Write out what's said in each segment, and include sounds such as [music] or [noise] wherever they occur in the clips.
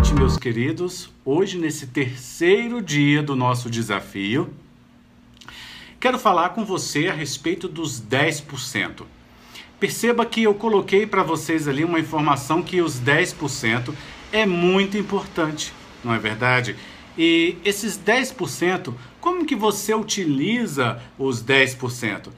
noite, meus queridos. Hoje, nesse terceiro dia do nosso desafio, quero falar com você a respeito dos 10%. Perceba que eu coloquei para vocês ali uma informação que os 10% é muito importante, não é verdade? E esses 10%, como que você utiliza os 10%?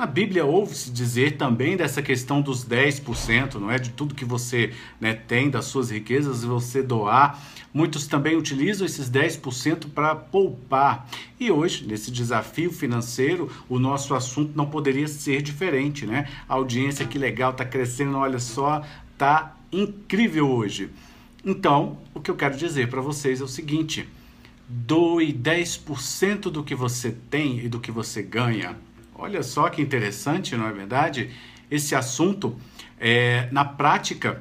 A Bíblia ouve-se dizer também dessa questão dos 10%, não é? De tudo que você né, tem, das suas riquezas, você doar. Muitos também utilizam esses 10% para poupar. E hoje, nesse desafio financeiro, o nosso assunto não poderia ser diferente, né? A audiência que legal está crescendo, olha só, tá incrível hoje. Então, o que eu quero dizer para vocês é o seguinte: doe 10% do que você tem e do que você ganha Olha só que interessante, não é verdade? Esse assunto, é, na prática,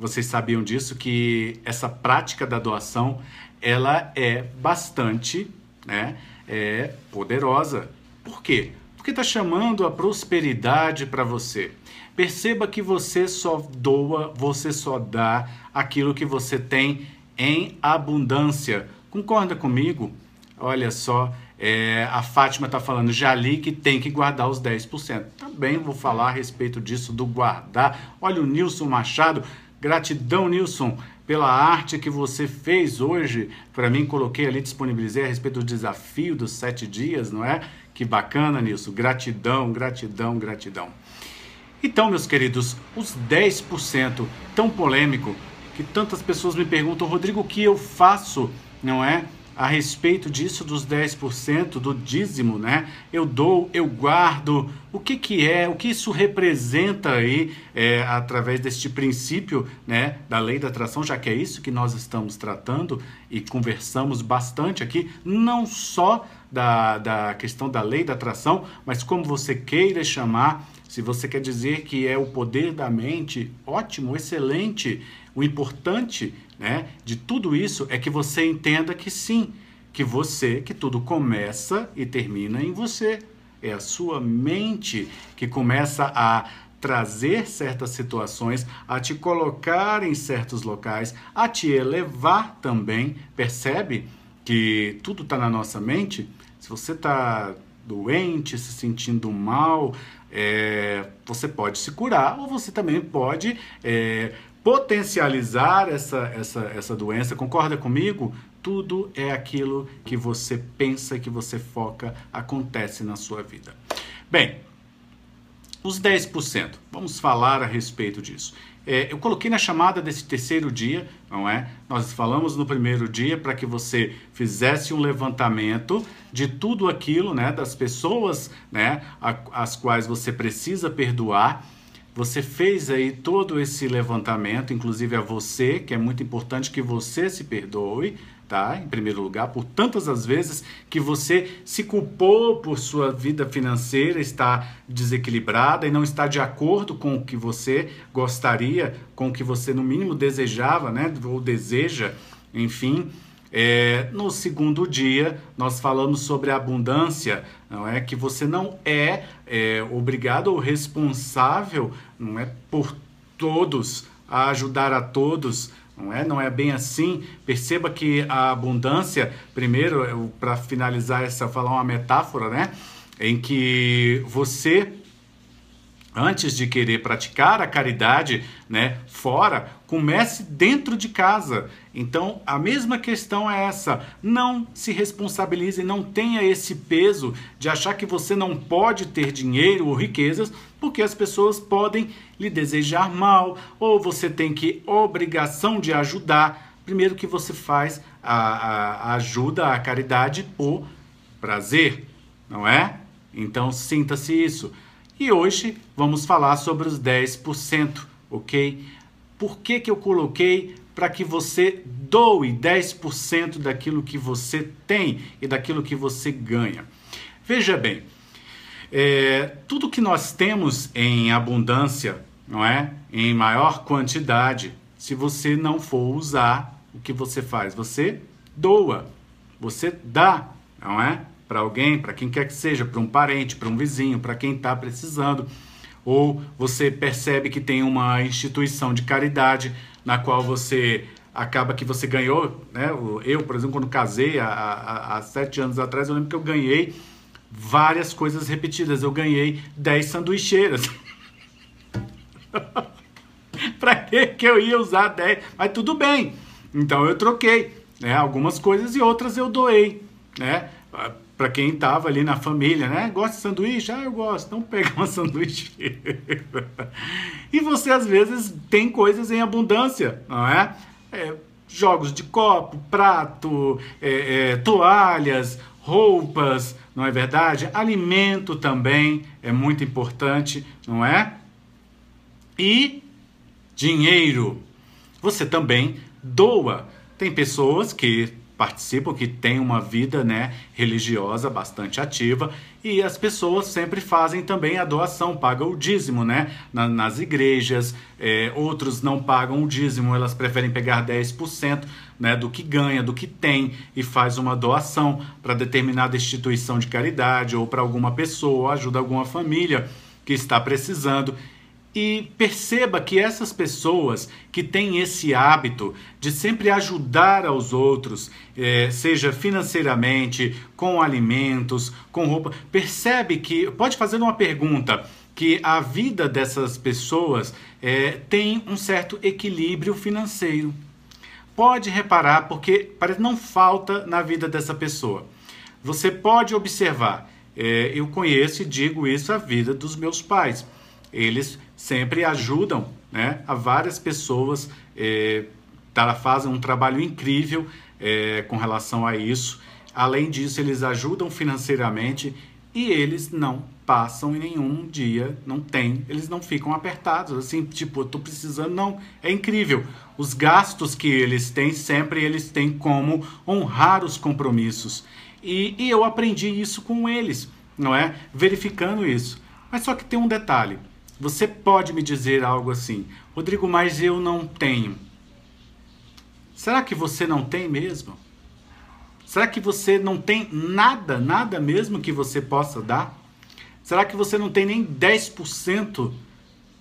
vocês sabiam disso, que essa prática da doação, ela é bastante, né, é poderosa. Por quê? Porque está chamando a prosperidade para você. Perceba que você só doa, você só dá aquilo que você tem em abundância. Concorda comigo? Olha só, é, a Fátima está falando, já li que tem que guardar os 10%. Também vou falar a respeito disso, do guardar. Olha o Nilson Machado, gratidão, Nilson, pela arte que você fez hoje. Para mim, coloquei ali, disponibilizei a respeito do desafio dos sete dias, não é? Que bacana, Nilson. Gratidão, gratidão, gratidão. Então, meus queridos, os 10% tão polêmico que tantas pessoas me perguntam, Rodrigo, o que eu faço, não é? a respeito disso dos 10% do dízimo, né? Eu dou, eu guardo. O que, que é, o que isso representa aí é, através deste princípio né, da lei da atração, já que é isso que nós estamos tratando e conversamos bastante aqui, não só da, da questão da lei da atração, mas como você queira chamar, se você quer dizer que é o poder da mente, ótimo, excelente. O importante é né, de tudo isso é que você entenda que sim, que você, que tudo começa e termina em você. É a sua mente que começa a trazer certas situações, a te colocar em certos locais, a te elevar também. Percebe que tudo está na nossa mente? Se você está doente, se sentindo mal, é, você pode se curar ou você também pode é, potencializar essa, essa, essa doença, concorda comigo? Tudo é aquilo que você pensa, que você foca, acontece na sua vida. Bem, os 10%, vamos falar a respeito disso. É, eu coloquei na chamada desse terceiro dia, não é? Nós falamos no primeiro dia para que você fizesse um levantamento de tudo aquilo, né? Das pessoas, né? A, as quais você precisa perdoar você fez aí todo esse levantamento, inclusive a você, que é muito importante que você se perdoe, tá? Em primeiro lugar, por tantas as vezes que você se culpou por sua vida financeira estar desequilibrada e não estar de acordo com o que você gostaria, com o que você no mínimo desejava, né? Ou deseja, enfim. É, no segundo dia, nós falamos sobre a abundância, não é que você não é, é obrigado ou responsável, não é por todos a ajudar a todos, não é? Não é bem assim. Perceba que a abundância, primeiro, para finalizar essa falar uma metáfora, né, em que você antes de querer praticar a caridade né, fora, comece dentro de casa. Então, a mesma questão é essa. Não se responsabilize, não tenha esse peso de achar que você não pode ter dinheiro ou riquezas, porque as pessoas podem lhe desejar mal, ou você tem que obrigação de ajudar. Primeiro que você faz a, a ajuda, a caridade por prazer, não é? Então, sinta-se isso. E hoje vamos falar sobre os 10%, ok? Por que, que eu coloquei para que você doe 10% daquilo que você tem e daquilo que você ganha? Veja bem, é, tudo que nós temos em abundância, não é? Em maior quantidade, se você não for usar, o que você faz? Você doa, você dá, não é? para alguém, para quem quer que seja, para um parente, para um vizinho, para quem está precisando, ou você percebe que tem uma instituição de caridade na qual você acaba que você ganhou, né? Eu, por exemplo, quando casei há, há, sete anos atrás, eu lembro que eu ganhei várias coisas repetidas. Eu ganhei dez sanduicheiras. [laughs] para que que eu ia usar dez? Mas tudo bem. Então eu troquei, né? Algumas coisas e outras eu doei, né? para quem estava ali na família, né? Gosta de sanduíche? Ah, eu gosto. Então pega uma [laughs] sanduíche. e você às vezes tem coisas em abundância, não é? é jogos de copo, prato, é, é, toalhas, roupas, não é verdade? Alimento também é muito importante, não é? E dinheiro. Você também doa. Tem pessoas que participam, que têm uma vida né, religiosa bastante ativa, e as pessoas sempre fazem também a doação, pagam o dízimo né, na, nas igrejas, é, outros não pagam o dízimo, elas preferem pegar 10% né, do que ganha, do que tem, e faz uma doação para determinada instituição de caridade ou para alguma pessoa, ajuda alguma família que está precisando. E perceba que essas pessoas que têm esse hábito de sempre ajudar aos outros, é, seja financeiramente, com alimentos, com roupa, percebe que pode fazer uma pergunta que a vida dessas pessoas é, tem um certo equilíbrio financeiro. Pode reparar porque parece não falta na vida dessa pessoa. Você pode observar. É, eu conheço e digo isso a vida dos meus pais. Eles sempre ajudam né, a várias pessoas, é, fazem um trabalho incrível é, com relação a isso. Além disso, eles ajudam financeiramente e eles não passam em nenhum dia, não tem, eles não ficam apertados, assim, tipo, eu tô precisando, não, é incrível. Os gastos que eles têm, sempre eles têm como honrar os compromissos. E, e eu aprendi isso com eles, não é? Verificando isso. Mas só que tem um detalhe, você pode me dizer algo assim, Rodrigo, mas eu não tenho. Será que você não tem mesmo? Será que você não tem nada, nada mesmo que você possa dar? Será que você não tem nem 10%?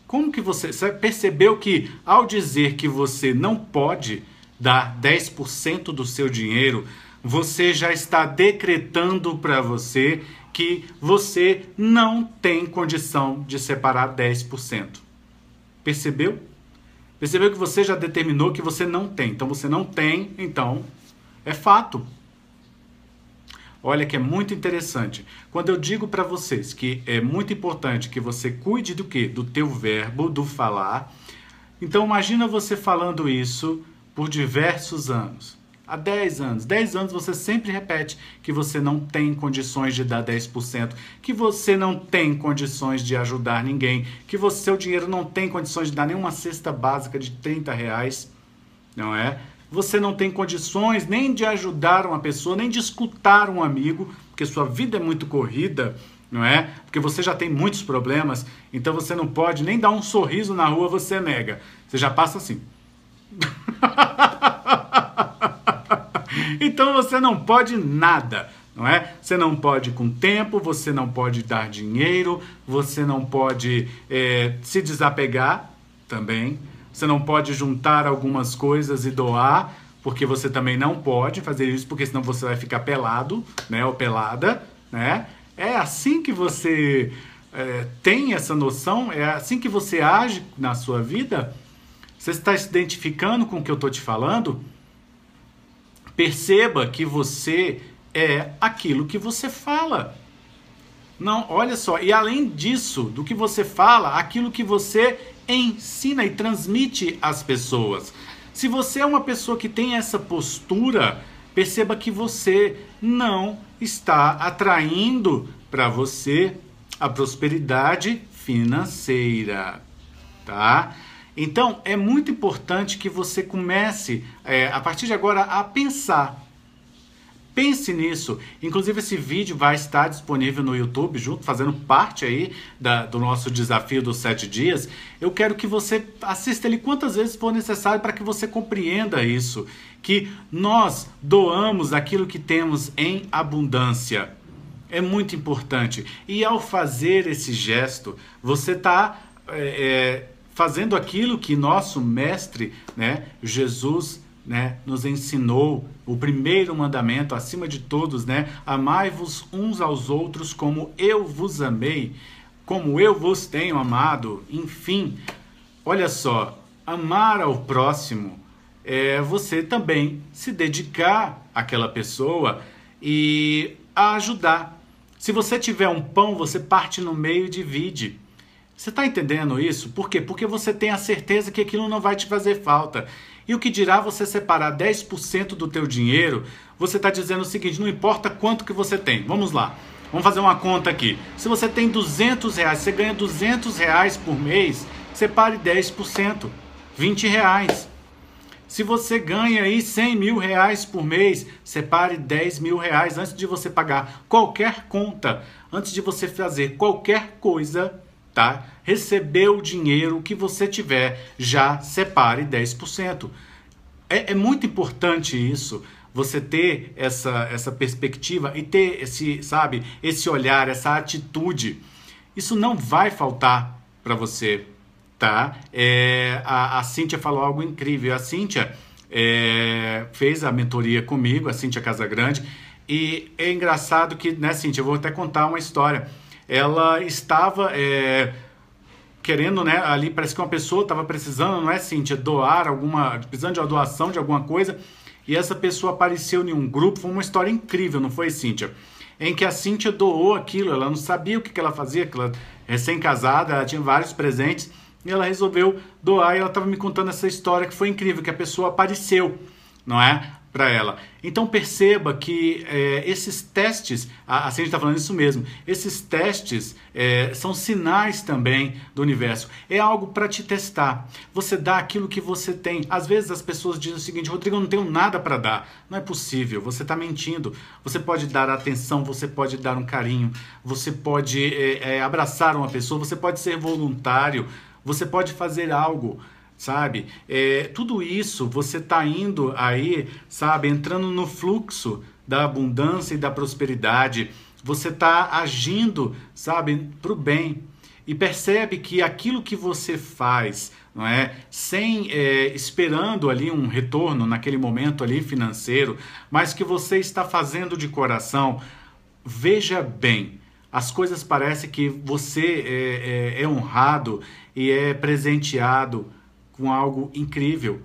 Como que você, você percebeu que ao dizer que você não pode dar 10% do seu dinheiro, você já está decretando para você que você não tem condição de separar 10%. Percebeu? Percebeu que você já determinou que você não tem. Então você não tem, então é fato. Olha que é muito interessante. Quando eu digo para vocês que é muito importante que você cuide do que? Do teu verbo, do falar. Então imagina você falando isso por diversos anos há 10 anos. 10 anos você sempre repete que você não tem condições de dar 10%, que você não tem condições de ajudar ninguém, que você, seu dinheiro não tem condições de dar nenhuma cesta básica de 30 reais, não é? Você não tem condições nem de ajudar uma pessoa, nem de escutar um amigo, porque sua vida é muito corrida, não é? Porque você já tem muitos problemas, então você não pode nem dar um sorriso na rua, você nega. Você já passa assim. [laughs] então você não pode nada, não é? Você não pode com tempo, você não pode dar dinheiro, você não pode é, se desapegar também, você não pode juntar algumas coisas e doar, porque você também não pode fazer isso, porque senão você vai ficar pelado, né? Ou pelada, né? É assim que você é, tem essa noção, é assim que você age na sua vida. Você está se identificando com o que eu estou te falando? Perceba que você é aquilo que você fala. Não, olha só, e além disso, do que você fala, aquilo que você ensina e transmite às pessoas. Se você é uma pessoa que tem essa postura, perceba que você não está atraindo para você a prosperidade financeira, tá? Então é muito importante que você comece é, a partir de agora a pensar. Pense nisso. Inclusive, esse vídeo vai estar disponível no YouTube, junto, fazendo parte aí da, do nosso desafio dos sete dias. Eu quero que você assista ele quantas vezes for necessário para que você compreenda isso. Que nós doamos aquilo que temos em abundância. É muito importante. E ao fazer esse gesto, você está. É, é, fazendo aquilo que nosso mestre, né, Jesus, né, nos ensinou o primeiro mandamento acima de todos, né, amai-vos uns aos outros como eu vos amei, como eu vos tenho amado. Enfim, olha só, amar ao próximo é você também se dedicar àquela pessoa e a ajudar. Se você tiver um pão, você parte no meio e divide. Você está entendendo isso? Por quê? Porque você tem a certeza que aquilo não vai te fazer falta. E o que dirá você separar 10% do teu dinheiro? Você está dizendo o seguinte, não importa quanto que você tem. Vamos lá, vamos fazer uma conta aqui. Se você tem 200 reais, você ganha 200 reais por mês, separe 10%, 20 reais. Se você ganha aí 100 mil reais por mês, separe 10 mil reais antes de você pagar qualquer conta, antes de você fazer qualquer coisa tá? Recebeu o dinheiro que você tiver, já separe 10%. É, é muito importante isso, você ter essa, essa perspectiva e ter esse, sabe, esse olhar, essa atitude. Isso não vai faltar para você, tá? É, a, a Cíntia falou algo incrível. A Cíntia é, fez a mentoria comigo, a Cíntia Casagrande, e é engraçado que, né, Cíntia, eu vou até contar uma história ela estava é, querendo, né, ali parece que uma pessoa estava precisando, não é, Cíntia, doar alguma, precisando de uma doação de alguma coisa, e essa pessoa apareceu em um grupo, foi uma história incrível, não foi, Cíntia? Em que a Cíntia doou aquilo, ela não sabia o que, que ela fazia, que ela é recém-casada, ela tinha vários presentes, e ela resolveu doar, e ela estava me contando essa história que foi incrível, que a pessoa apareceu, não é? para ela. Então perceba que é, esses testes, a, a gente está falando isso mesmo, esses testes é, são sinais também do universo. É algo para te testar. Você dá aquilo que você tem. Às vezes as pessoas dizem o seguinte: Rodrigo, eu não tenho nada para dar. Não é possível, você está mentindo. Você pode dar atenção, você pode dar um carinho, você pode é, é abraçar uma pessoa, você pode ser voluntário, você pode fazer algo sabe? É, tudo isso você está indo aí, sabe? Entrando no fluxo da abundância e da prosperidade. Você está agindo, sabe, para o bem. E percebe que aquilo que você faz, não é, sem é, esperando ali um retorno naquele momento ali financeiro, mas que você está fazendo de coração, veja bem as coisas parecem que você é, é, é, honrado e é presenteado com algo incrível.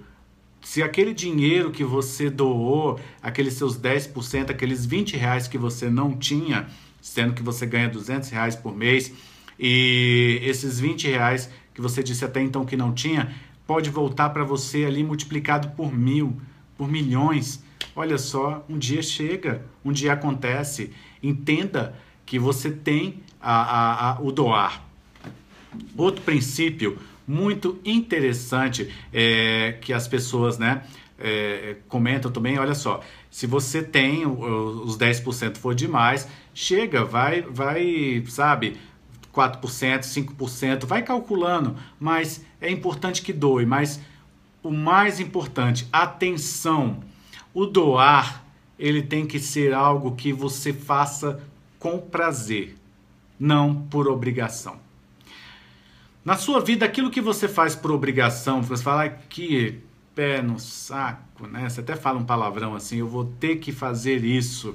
Se aquele dinheiro que você doou, aqueles seus 10%, aqueles 20 reais que você não tinha, sendo que você ganha 200 reais por mês, e esses 20 reais que você disse até então que não tinha, pode voltar para você ali multiplicado por mil, por milhões. Olha só, um dia chega, um dia acontece. Entenda que você tem a, a, a, o doar. Outro princípio muito interessante é, que as pessoas, né? É, comentam também, olha só, se você tem os 10% for demais, chega, vai, vai, sabe, 4%, 5%, vai calculando, mas é importante que doe, mas o mais importante, atenção, o doar, ele tem que ser algo que você faça com prazer, não por obrigação. Na sua vida, aquilo que você faz por obrigação, você fala que pé no saco, né? Você até fala um palavrão assim, eu vou ter que fazer isso.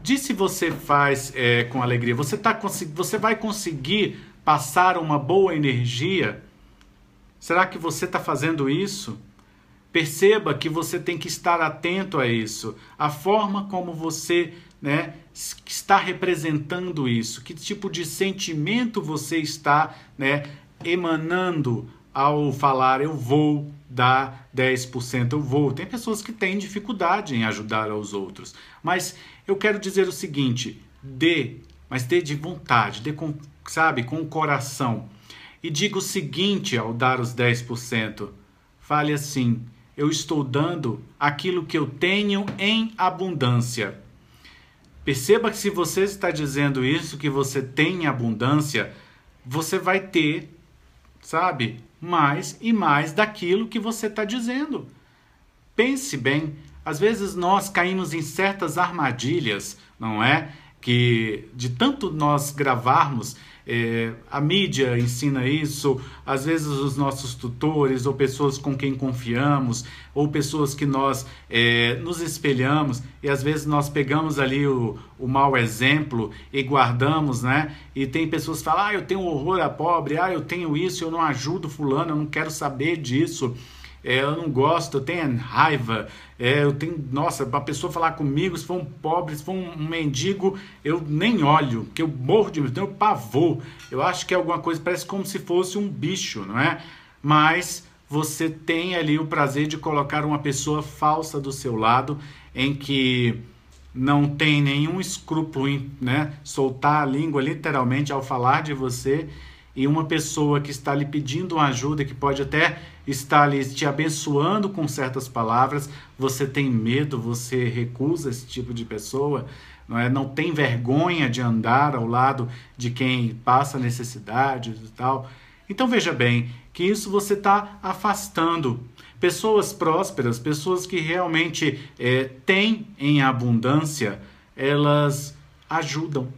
disse se você faz é, com alegria. Você, tá, você vai conseguir passar uma boa energia? Será que você está fazendo isso? Perceba que você tem que estar atento a isso. A forma como você né, está representando isso, que tipo de sentimento você está né, emanando ao falar eu vou dar 10%, eu vou. Tem pessoas que têm dificuldade em ajudar aos outros. Mas eu quero dizer o seguinte: dê, mas dê de vontade, dê com, sabe, com o coração. E diga o seguinte ao dar os 10%. Fale assim: eu estou dando aquilo que eu tenho em abundância. Perceba que se você está dizendo isso, que você tem abundância, você vai ter sabe? Mais e mais daquilo que você está dizendo. Pense bem. Às vezes nós caímos em certas armadilhas, não é? Que de tanto nós gravarmos é, a mídia ensina isso, às vezes os nossos tutores ou pessoas com quem confiamos ou pessoas que nós é, nos espelhamos e às vezes nós pegamos ali o, o mau exemplo e guardamos, né? E tem pessoas que falam, ah, eu tenho horror a pobre, ah, eu tenho isso, eu não ajudo fulano, eu não quero saber disso é, eu não gosto, eu tenho raiva, é, eu tenho, nossa, uma a pessoa falar comigo, se for um pobre, se for um, um mendigo, eu nem olho, porque eu morro de medo, tenho pavor, eu acho que é alguma coisa, parece como se fosse um bicho, não é? Mas você tem ali o prazer de colocar uma pessoa falsa do seu lado, em que não tem nenhum escrúpulo em né, soltar a língua literalmente ao falar de você, e uma pessoa que está lhe pedindo ajuda, que pode até está ali te abençoando com certas palavras, você tem medo, você recusa esse tipo de pessoa, não, é? não tem vergonha de andar ao lado de quem passa necessidade e tal. Então veja bem que isso você está afastando. Pessoas prósperas, pessoas que realmente é, têm em abundância, elas ajudam.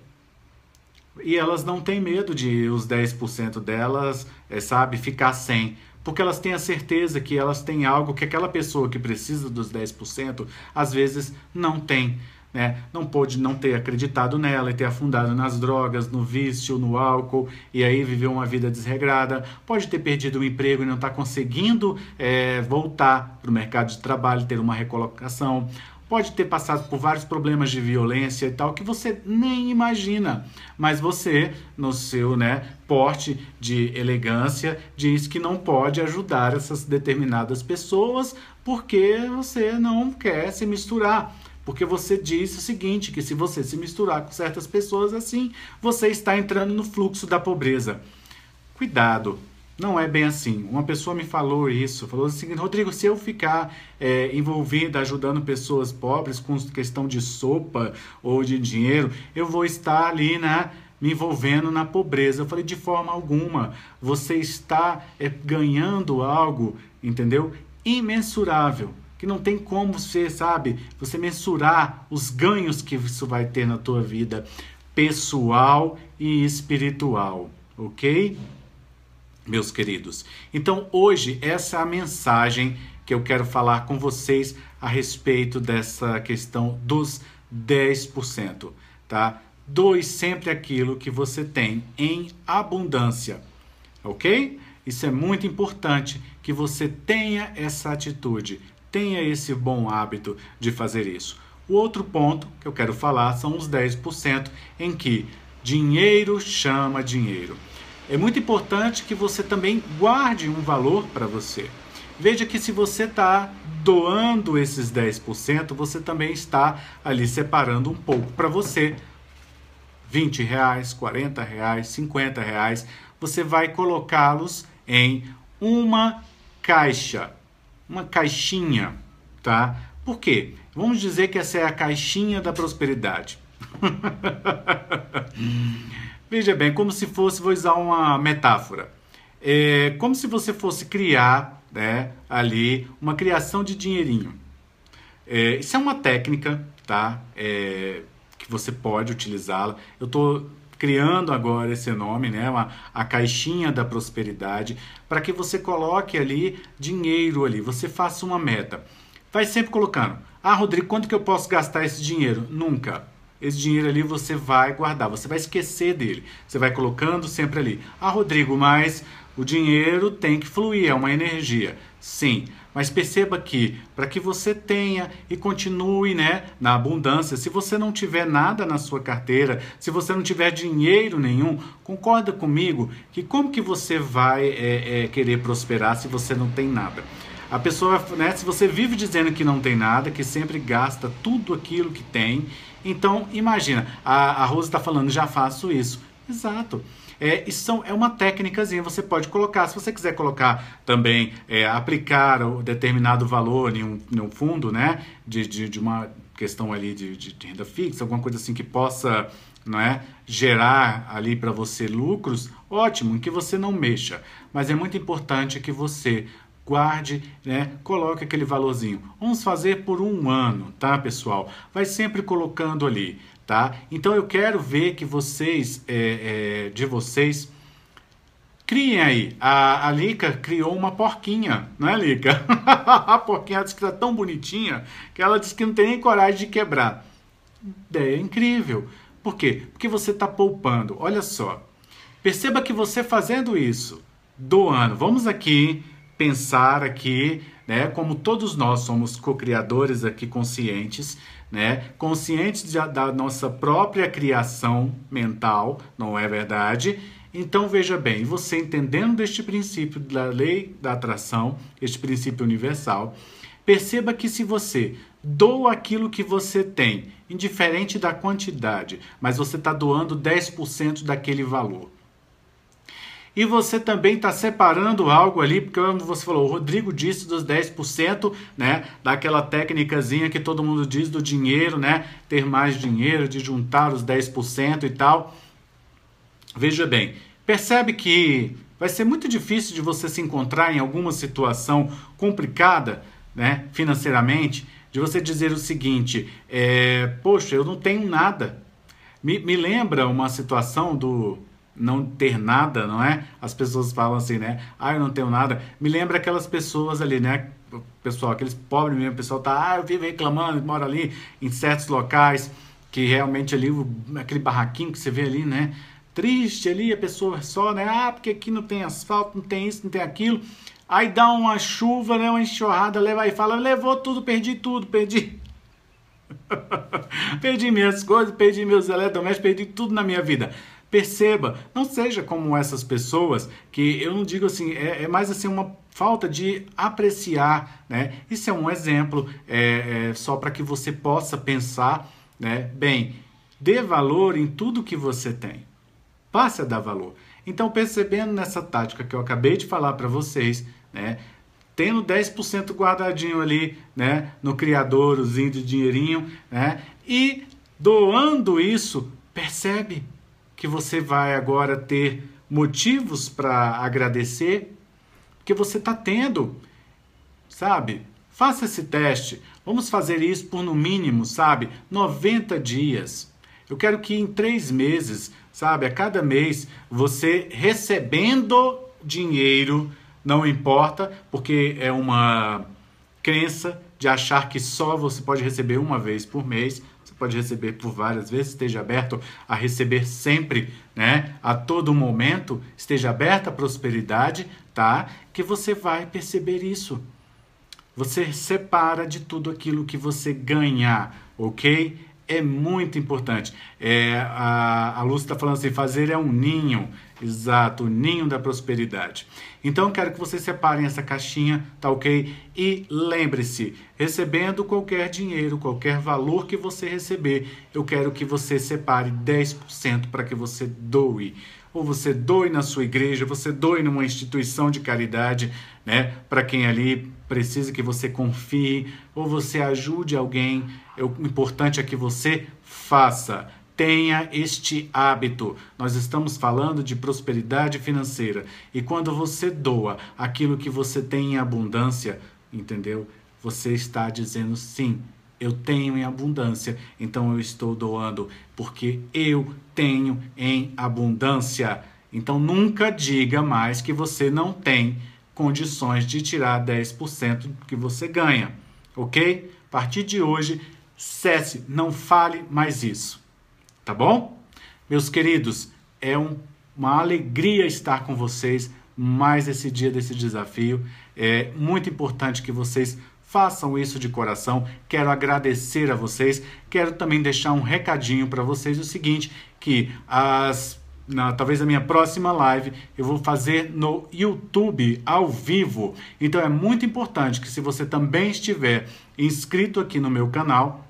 E elas não têm medo de os 10% delas, é, sabe, ficar sem porque elas têm a certeza que elas têm algo que aquela pessoa que precisa dos 10% às vezes não tem. Né? Não pôde não ter acreditado nela e ter afundado nas drogas, no vício, no álcool e aí viveu uma vida desregrada. Pode ter perdido o emprego e não está conseguindo é, voltar para o mercado de trabalho, ter uma recolocação pode ter passado por vários problemas de violência e tal que você nem imagina, mas você, no seu né, porte de elegância, diz que não pode ajudar essas determinadas pessoas porque você não quer se misturar. Porque você disse o seguinte: que se você se misturar com certas pessoas assim, você está entrando no fluxo da pobreza. Cuidado, não é bem assim. Uma pessoa me falou isso, falou assim, Rodrigo, se eu ficar é, envolvida ajudando pessoas pobres com questão de sopa ou de dinheiro, eu vou estar ali, né, me envolvendo na pobreza. Eu falei, de forma alguma, você está é, ganhando algo, entendeu? Imensurável que não tem como você, sabe, você mensurar os ganhos que isso vai ter na tua vida pessoal e espiritual, ok? meus queridos. Então, hoje, essa é a mensagem que eu quero falar com vocês a respeito dessa questão dos 10%, tá? Doe sempre aquilo que você tem em abundância, ok? Isso é muito importante que você tenha essa atitude, tenha esse bom hábito de fazer isso. O outro ponto que eu quero falar são os 10% em que dinheiro chama dinheiro. É muito importante que você também guarde um valor para você. Veja que se você está doando esses 10%, você também está ali separando um pouco para você. 20 reais, 40 reais, 50 reais, você vai colocá-los em uma caixa, uma caixinha, tá? Por quê? Vamos dizer que essa é a caixinha da prosperidade. Hum. Veja bem, como se fosse, vou usar uma metáfora, é como se você fosse criar né, ali uma criação de dinheirinho. É, isso é uma técnica, tá? É, que você pode utilizá-la. Eu estou criando agora esse nome, né? Uma, a caixinha da prosperidade, para que você coloque ali dinheiro ali, você faça uma meta. Vai sempre colocando. Ah, Rodrigo, quanto que eu posso gastar esse dinheiro? Nunca esse dinheiro ali você vai guardar, você vai esquecer dele. Você vai colocando sempre ali. Ah, Rodrigo, mas o dinheiro tem que fluir, é uma energia. Sim, mas perceba que para que você tenha e continue né, na abundância, se você não tiver nada na sua carteira, se você não tiver dinheiro nenhum, concorda comigo que como que você vai é, é, querer prosperar se você não tem nada? A pessoa, né, se você vive dizendo que não tem nada, que sempre gasta tudo aquilo que tem, então imagina, a, a Rosa está falando, já faço isso. Exato. É, isso são, é uma técnicazinha, você pode colocar. Se você quiser colocar também, é, aplicar um determinado valor em um, em um fundo, né, de, de, de, uma questão ali de, de, de renda fixa, alguma coisa assim que possa não é? gerar ali para você lucros, ótimo, que você não mexa. Mas é muito importante que você guarde, né? Coloque aquele valorzinho. Vamos fazer por um ano, tá, pessoal? Vai sempre colocando ali, tá? Então eu quero ver que vocês, é, é, de vocês, criem aí. A, a Lica criou uma porquinha, não é, Lica? [laughs] a porquinha disse que tá tão bonitinha que ela disse que não tem nem coragem de quebrar. Ideia incrível. Por quê? Porque você está poupando. Olha só. Perceba que você fazendo isso, doando. Vamos aqui, hein? pensar aqui, né, como todos nós somos co-criadores aqui conscientes, né, conscientes de, da nossa própria criação mental, não é verdade? Então veja bem, você entendendo este princípio da lei da atração, este princípio universal, perceba que se você doa aquilo que você tem, indiferente da quantidade, mas você está doando 10% daquele valor e você também está separando algo ali, porque você falou, o Rodrigo disse dos 10%, né? Daquela técnicazinha que todo mundo diz do dinheiro, né? Ter mais dinheiro, de juntar os 10% e tal. Veja bem, percebe que vai ser muito difícil de você se encontrar em alguma situação complicada, né? Financeiramente, de você dizer o seguinte: é, poxa, eu não tenho nada. Me, me lembra uma situação do não ter nada, não é? As pessoas falam assim, né? Ah, eu não tenho nada. Me lembra aquelas pessoas ali, né? Pessoal, aqueles pobres mesmo, o pessoal tá, ah, eu vivo reclamando, mora ali em certos locais, que realmente ali, aquele barraquinho que você vê ali, né? Triste ali, a pessoa só, né? Ah, porque aqui não tem asfalto, não tem isso, não tem aquilo. Aí dá uma chuva, né? Uma enxurrada, leva e fala, levou tudo, perdi tudo, perdi. [laughs] perdi minhas coisas, perdi meus eletrodomésticos, perdi tudo na minha vida. Perceba, não seja como essas pessoas que eu não digo assim, é, é mais assim uma falta de apreciar, né? Isso é um exemplo é, é só para que você possa pensar, né? Bem, dê valor em tudo que você tem. Passe a dar valor. Então, percebendo nessa tática que eu acabei de falar para vocês, né? Tendo 10% guardadinho ali, né? No criadorzinho de dinheirinho, né? E doando isso, percebe que você vai agora ter motivos para agradecer, porque você está tendo, sabe? Faça esse teste. Vamos fazer isso por no mínimo, sabe? 90 dias. Eu quero que em três meses, sabe, a cada mês, você recebendo dinheiro, não importa, porque é uma crença de achar que só você pode receber uma vez por mês. Você pode receber por várias vezes, esteja aberto a receber sempre, né? A todo momento, esteja aberto à prosperidade, tá? Que você vai perceber isso. Você separa de tudo aquilo que você ganhar, ok? é muito importante. É, a, a Lúcia está falando assim: fazer é um ninho, exato, o ninho da prosperidade. Então, quero que vocês separem essa caixinha, tá ok? E lembre-se: recebendo qualquer dinheiro, qualquer valor que você receber, eu quero que você separe 10% para que você doe ou você doe na sua igreja, você doe numa instituição de caridade, né, para quem ali precisa que você confie, ou você ajude alguém. O importante é que você faça. Tenha este hábito. Nós estamos falando de prosperidade financeira. E quando você doa aquilo que você tem em abundância, entendeu? Você está dizendo sim eu tenho em abundância, então eu estou doando porque eu tenho em abundância. Então nunca diga mais que você não tem condições de tirar 10% do que você ganha, ok? A partir de hoje, cesse, não fale mais isso, tá bom? Meus queridos, é um, uma alegria estar com vocês mais esse dia desse desafio. É muito importante que vocês Façam isso de coração. Quero agradecer a vocês. Quero também deixar um recadinho para vocês o seguinte, que as na, talvez a minha próxima live eu vou fazer no YouTube ao vivo. Então é muito importante que se você também estiver inscrito aqui no meu canal,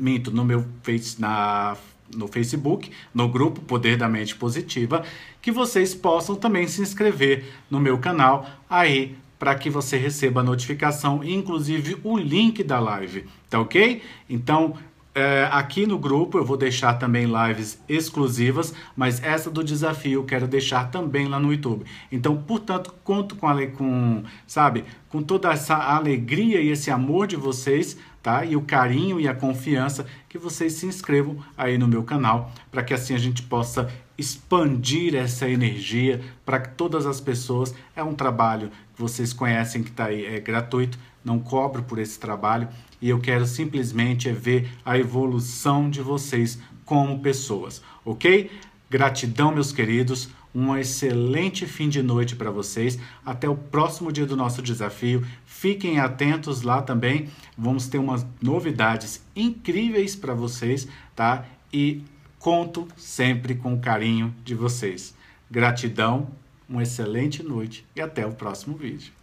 minto, no meu face, na, no Facebook, no grupo Poder da Mente Positiva, que vocês possam também se inscrever no meu canal aí para que você receba a notificação, inclusive o link da live, tá ok? Então, é, aqui no grupo eu vou deixar também lives exclusivas, mas essa do desafio eu quero deixar também lá no YouTube. Então, portanto, conto com, a, com sabe, com toda essa alegria e esse amor de vocês, tá? E o carinho e a confiança que vocês se inscrevam aí no meu canal, para que assim a gente possa expandir essa energia para todas as pessoas. É um trabalho vocês conhecem que está aí, é gratuito, não cobro por esse trabalho e eu quero simplesmente é ver a evolução de vocês como pessoas, ok? Gratidão, meus queridos. Um excelente fim de noite para vocês. Até o próximo dia do nosso desafio. Fiquem atentos lá também. Vamos ter umas novidades incríveis para vocês, tá? E conto sempre com o carinho de vocês. Gratidão uma excelente noite e até o próximo vídeo.